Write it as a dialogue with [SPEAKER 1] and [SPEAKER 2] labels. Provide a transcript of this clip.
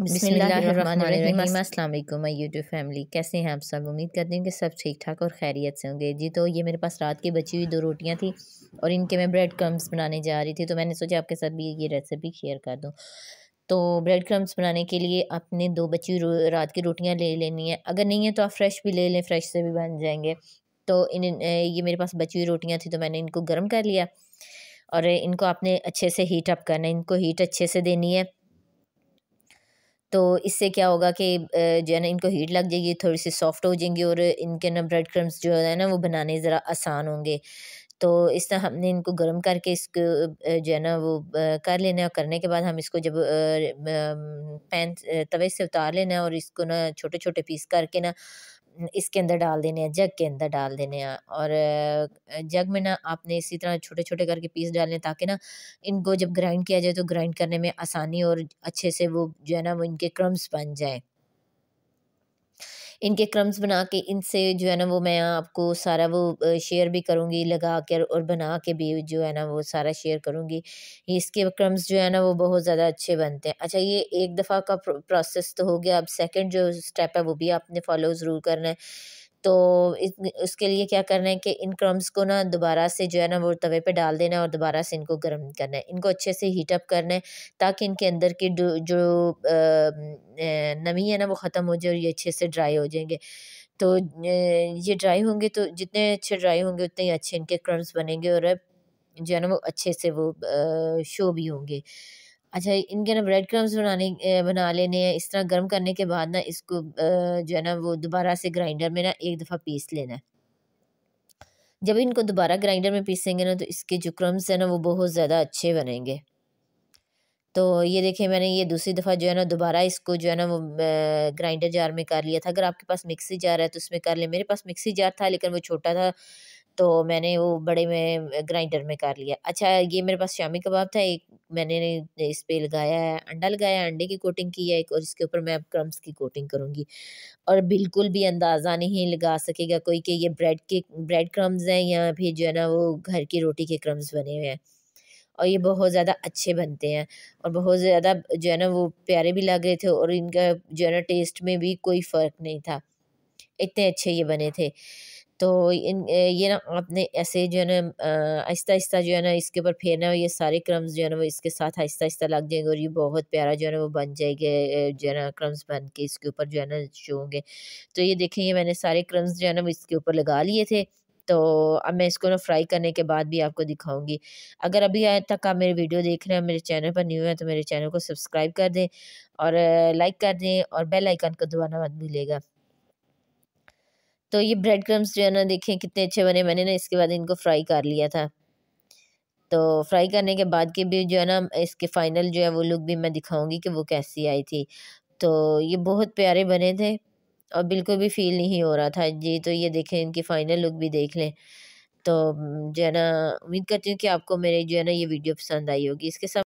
[SPEAKER 1] बसमिलकुम YouTube family कैसे हैं आप सब उम्मीद करती हूँ कि सब ठीक ठाक और खैरियत से होंगे जी तो ये मेरे पास रात की बची हुई दो रोटियाँ थी और इनके मैं ब्रेड क्रम्स बनाने जा रही थी तो मैंने सोचा आपके साथ भी ये रेसिपी शेयर कर दूँ तो ब्रेड क्रम्स बनाने के लिए आपने दो बची हुई रात की रोटियाँ ले लेनी है अगर नहीं है तो आप फ्रेश भी ले लें फ्रेश से भी बन जाएंगे तो इन ये मेरे पास बची हुई रोटियाँ थी तो मैंने इनको गर्म कर लिया और इनको आपने अच्छे से हीट अप करना है इनको हीट अच्छे से देनी है तो इससे क्या होगा कि जो है ना इनको हीट लग जाएगी थोड़ी सी सॉफ्ट हो जाएंगी और इनके ना ब्रेड क्रम्स जो है ना वो बनाने ज़रा आसान होंगे तो इस तरह हमने इनको गर्म करके इसको जो है ना वो कर लेना है करने के बाद हम इसको जब पैन तवे से उतार लेना है और इसको ना छोटे छोटे पीस करके ना इसके अंदर डाल देने हैं जग के अंदर डाल देने हैं और जग में ना आपने इसी तरह छोटे छोटे करके पीस डालने ताकि ना इनको जब ग्राइंड किया जाए तो ग्राइंड करने में आसानी और अच्छे से वो जो है ना वो इनके क्रम्स बन जाएँ इनके क्रम्स बना के इनसे जो है ना वो मैं आपको सारा वो शेयर भी करूँगी लगा कर और बना के भी जो है ना वो सारा शेयर करूँगी इसके क्रम्स जो है ना वो बहुत ज़्यादा अच्छे बनते हैं अच्छा ये एक दफ़ा का प्रोसेस तो हो गया अब सेकेंड जो स्टेप है वो भी आपने फॉलो ज़रूर करना है तो इस उसके लिए क्या करना है कि इन क्रम्स को ना दोबारा से जो है ना वो तवे पे डाल देना है और दोबारा से इनको गर्म करना है इनको अच्छे से हीट अप करना है ताकि इनके अंदर की जो नमी है ना वो ख़त्म हो जाए और ये अच्छे से ड्राई हो जाएंगे तो ये ड्राई होंगे तो जितने अच्छे ड्राई होंगे उतने ही अच्छे इनके क्रम्स बनेंगे और जो है ना वो अच्छे से वो शो भी होंगे अच्छा इनके ना ब्रेड क्रम्स बनाने बना लेने हैं इस तरह गर्म करने के बाद ना इसको जो है ना वो दोबारा से ग्राइंडर में ना एक दफ़ा पीस लेना है जब इनको दोबारा ग्राइंडर में पीसेंगे ना तो इसके जो क्रम्स हैं ना वो बहुत ज़्यादा अच्छे बनेंगे तो ये देखिए मैंने ये दूसरी दफ़ा जो है ना दोबारा इसको जो है ना वो ग्राइंडर जार में कर लिया था अगर आपके पास मिक्सी जार है तो उसमें कर ले मेरे पास मिक्सी जार था लेकिन वो छोटा था तो मैंने वो बड़े में ग्राइंडर में कर लिया अच्छा ये मेरे पास शामी कबाब था एक मैंने इस पर लगाया है अंडा लगाया है अंडे की कोटिंग की है एक और इसके ऊपर मैं अब क्रम्स की कोटिंग करूँगी और बिल्कुल भी अंदाज़ा नहीं लगा सकेगा कोई कि ये ब्रेड के ब्रेड क्रम्स हैं या फिर जो है ना वो घर की रोटी के क्रम्स बने हुए हैं और ये बहुत ज़्यादा अच्छे बनते हैं और बहुत ज़्यादा जो है ना वो प्यारे भी लग रहे थे और इनका जो है ना टेस्ट में भी कोई फ़र्क नहीं था इतने अच्छे ये बने थे तो इन ये ना आपने ऐसे जो है ना आहिस्ता आहिस्ता जो है ना इसके ऊपर फेरना है ये सारे क्रम्स जो है ना वो इसके साथ आहिस्ता आहिस्ता लग जाएंगे और ये बहुत प्यारा जो है ना वो बन जाएगा जो है ना क्रम्स बन के इसके ऊपर जो है ना शो होंगे तो ये देखें ये मैंने सारे क्रम्स जो है ना वो इसके ऊपर लगा लिए थे तो अब मैं इसको ना फ्राई करने के बाद भी आपको दिखाऊंगी अगर अभी तक आप मेरे वीडियो देख रहे हैं मेरे चैनल पर न्यू है तो मेरे चैनल को सब्सक्राइब कर दें और लाइक कर दें और बेल आइकन को दबाना मत भूलिएगा तो ये ब्रेड क्रम्स जो है ना देखें कितने अच्छे बने मैंने ना इसके बाद इनको फ्राई कर लिया था तो फ्राई करने के बाद के भी जो है ना इसके फाइनल जो है वो लुक भी मैं दिखाऊंगी कि वो कैसी आई थी तो ये बहुत प्यारे बने थे और बिल्कुल भी फील नहीं हो रहा था जी तो ये देखें इनकी फ़ाइनल लुक भी देख लें तो जो है ना उम्मीद करती हूँ कि आपको मेरे जो है ना ये वीडियो पसंद आई होगी इसके साथ